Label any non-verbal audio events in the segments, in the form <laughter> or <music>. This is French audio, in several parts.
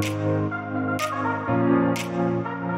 Thank you.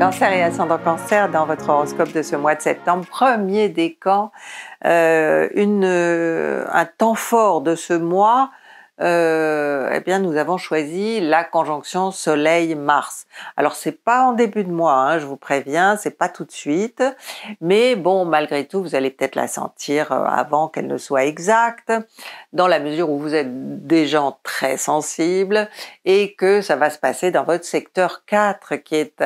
cancer et ascendant cancer dans votre horoscope de ce mois de septembre. Premier décan, euh, euh, un temps fort de ce mois, euh, eh bien nous avons choisi la conjonction Soleil-Mars. Alors c'est pas en début de mois, hein, je vous préviens, c'est pas tout de suite, mais bon malgré tout vous allez peut-être la sentir avant qu'elle ne soit exacte, dans la mesure où vous êtes des gens très sensibles et que ça va se passer dans votre secteur 4 qui est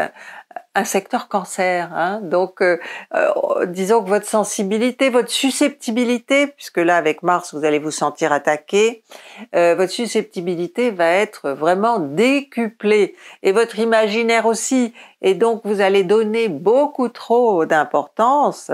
un secteur cancer. Hein. Donc, euh, euh, disons que votre sensibilité, votre susceptibilité, puisque là avec Mars vous allez vous sentir attaqué, euh, votre susceptibilité va être vraiment décuplée et votre imaginaire aussi. Et donc vous allez donner beaucoup trop d'importance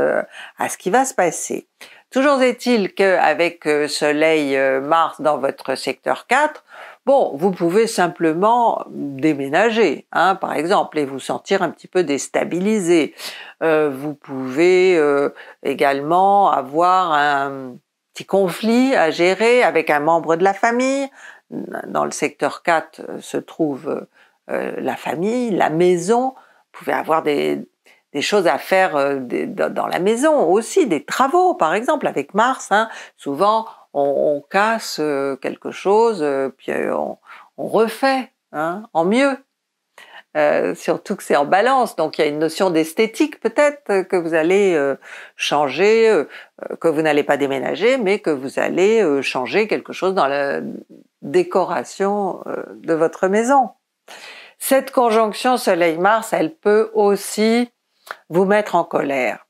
à ce qui va se passer. Toujours est-il qu'avec euh, Soleil euh, Mars dans votre secteur 4, bon, vous pouvez simplement déménager, hein, par exemple, et vous sentir un petit peu déstabilisé. Euh, vous pouvez également avoir un petit conflit à gérer avec un membre de la famille. Dans le secteur 4 se trouve la famille, la maison, vous pouvez avoir des, des choses à faire euh, dans la maison aussi, des travaux par exemple avec Mars. Hein, souvent on, casse euh, quelque chose, euh, puis on, refait hein, en mieux. surtout que c'est en balance, donc il y a une notion d'esthétique peut-être que vous allez changer, que vous n'allez pas déménager, mais que vous allez changer quelque chose dans la décoration de votre maison. Cette conjonction Soleil-Mars, elle peut aussi vous mettre en colère.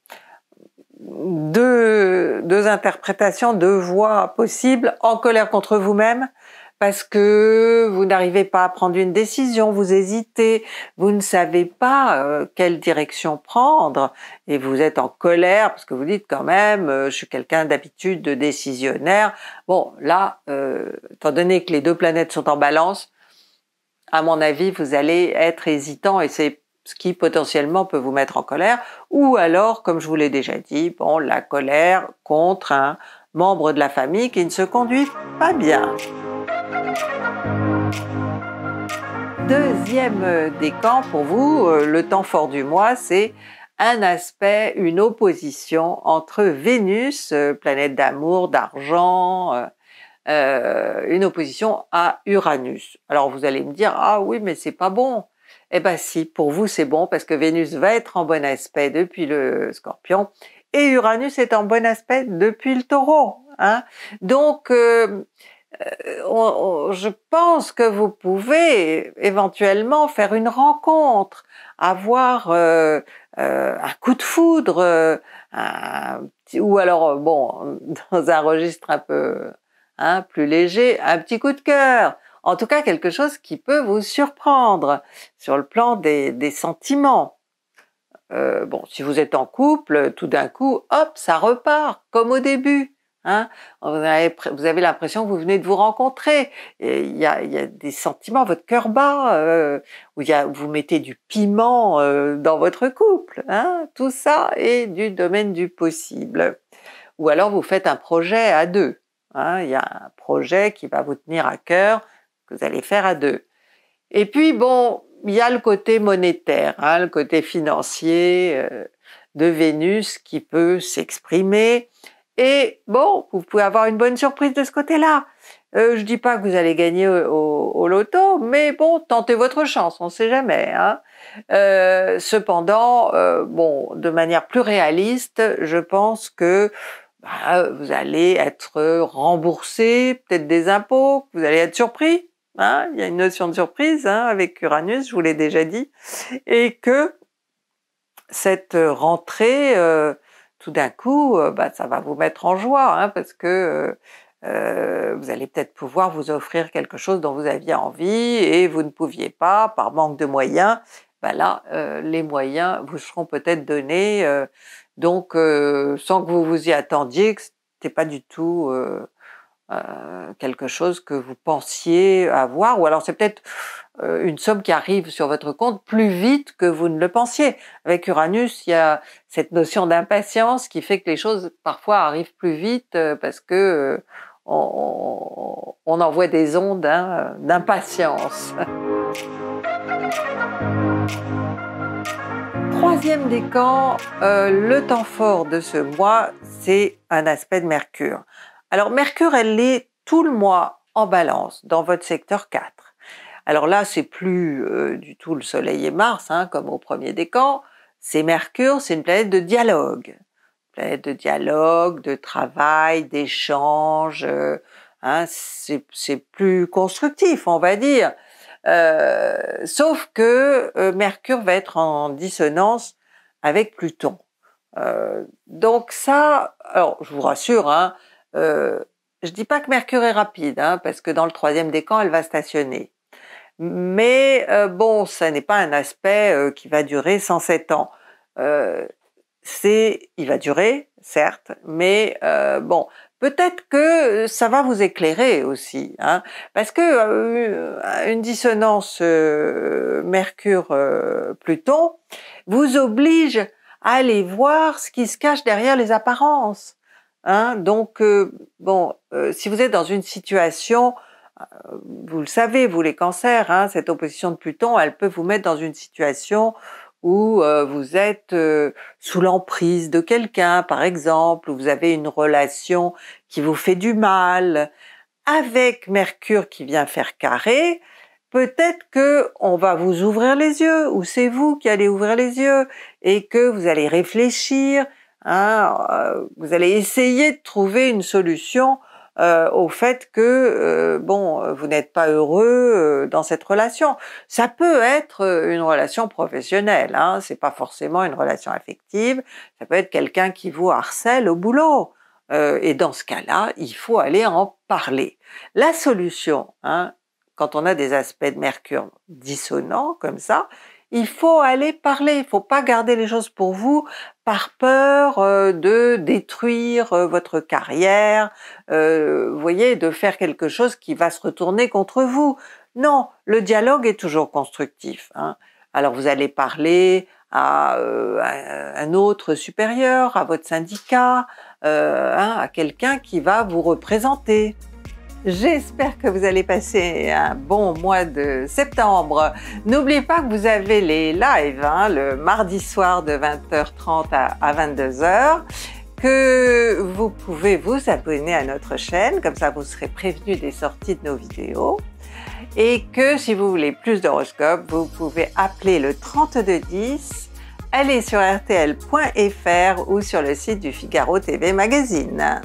Deux, interprétations, deux voies possibles, en colère contre vous-même, parce que vous n'arrivez pas à prendre une décision, vous hésitez, vous ne savez pas euh, quelle direction prendre et vous êtes en colère parce que vous dites quand même euh, je suis quelqu'un d'habitude de décisionnaire. Bon là, euh, étant donné que les deux planètes sont en balance, à mon avis vous allez être hésitant et c'est ce qui potentiellement peut vous mettre en colère, ou alors, comme je vous l'ai déjà dit, bon, la colère contre un membre de la famille qui ne se conduit pas bien. Deuxième décan pour vous, euh, le temps fort du mois, c'est un aspect, une opposition entre Vénus, euh, planète d'amour, d'argent, euh, une opposition à Uranus. Alors vous allez me dire, ah oui, mais c'est pas bon. Eh ben si, pour vous c'est bon parce que Vénus va être en bon aspect depuis le Scorpion et Uranus est en bon aspect depuis le Taureau. Hein. Donc euh, euh, je pense que vous pouvez éventuellement faire une rencontre, avoir euh, un coup de foudre, ou alors bon <laughs> dans un registre un peu hein, plus léger, un petit coup de cœur en tout cas quelque chose qui peut vous surprendre sur le plan des, sentiments. Euh, bon, si vous êtes en couple, tout d'un coup, hop, ça repart, comme au début. Hein vous avez, l'impression que vous venez de vous rencontrer. Il y a, des sentiments, votre cœur bat, euh, où y a, vous mettez du piment euh, dans votre couple. Hein Tout ça est du domaine du possible. Ou alors vous faites un projet à deux. Hein. Il y a un projet qui va vous tenir à cœur, vous allez faire à deux. Et puis, bon, il y a le côté monétaire, hein, le côté financier euh, de Vénus qui peut s'exprimer. Et bon, vous pouvez avoir une bonne surprise de ce côté-là. Je euh, je dis pas que vous allez gagner au, loto, mais bon, tentez votre chance, on ne sait jamais. Hein. Euh, cependant, bon, de manière plus réaliste, je pense que bah, vous allez être remboursé, peut-être des impôts, vous allez être surpris, ah, il y a une notion de surprise hein, avec Uranus, je vous l'ai déjà dit, et que cette rentrée, euh, tout d'un coup, euh, bah, ça va vous mettre en joie, hein, parce que euh, vous allez peut-être pouvoir vous offrir quelque chose dont vous aviez envie et vous ne pouviez pas par manque de moyens. Bah là, les moyens vous seront peut-être donnés, donc sans que vous vous y attendiez, que n'était pas du tout euh, quelque chose que vous pensiez avoir, ou alors c'est peut-être euh, une somme qui arrive sur votre compte plus vite que vous ne le pensiez. Avec Uranus, il y a cette notion d'impatience qui fait que les choses parfois arrivent plus vite euh, parce que on, envoie des ondes hein, d'impatience. Troisième décan, le temps fort de ce mois, c'est un aspect de Mercure. Alors Mercure, elle est tout le mois en balance dans votre secteur 4. Alors là, c'est plus euh, du tout le Soleil et Mars, hein, comme au premier décan, c'est Mercure, c'est une planète de dialogue. planète de dialogue, de travail, d'échange, euh, hein, c'est plus constructif, on va dire. Euh, sauf que Mercure va être en dissonance avec Pluton. donc ça, alors je vous rassure, hein, je euh, je dis pas que Mercure est rapide, hein, parce que dans le troisième décan, elle va stationner. Mais euh, bon, ce n'est pas un aspect euh, qui va durer 107 ans. c'est, il va durer, certes, mais bon, peut-être que ça va vous éclairer aussi, hein, parce que une dissonance Mercure-Pluton vous oblige à aller voir ce qui se cache derrière les apparences. Hein. donc, euh, bon, euh, si vous êtes dans une situation, euh, vous le savez, vous les cancers, hein, cette opposition de Pluton, elle peut vous mettre dans une situation où vous êtes sous l'emprise de quelqu'un, par exemple, où vous avez une relation qui vous fait du mal. Avec Mercure qui vient faire carré, peut-être que on va vous ouvrir les yeux, ou c'est vous qui allez ouvrir les yeux, et que vous allez réfléchir, Hein, euh, vous allez essayer de trouver une solution euh, au fait que euh, bon, vous n'êtes pas heureux dans cette relation. Ça peut être une relation professionnelle, hein, c'est pas forcément une relation affective. Ça peut être quelqu'un qui vous harcèle au boulot. et dans ce cas-là, il faut aller en parler. La solution, hein, quand on a des aspects de Mercure dissonants comme ça, il faut aller parler, il faut pas garder les choses pour vous, par peur euh, de détruire euh, votre carrière, euh, voyez, de faire quelque chose qui va se retourner contre vous. Non, le dialogue est toujours constructif. Hein. Alors vous allez parler à, un autre supérieur, à votre syndicat, hein, à quelqu'un qui va vous représenter. J'espère que vous allez passer un bon mois de septembre. N'oubliez pas que vous avez les lives hein, le mardi soir de 20h30 à 22h que vous pouvez vous abonner à notre chaîne, comme ça vous serez prévenu des sorties de nos vidéos. Et que si vous voulez plus d'horoscopes, vous pouvez appeler le 3210, aller sur rtl.fr ou sur le site du Figaro TV Magazine.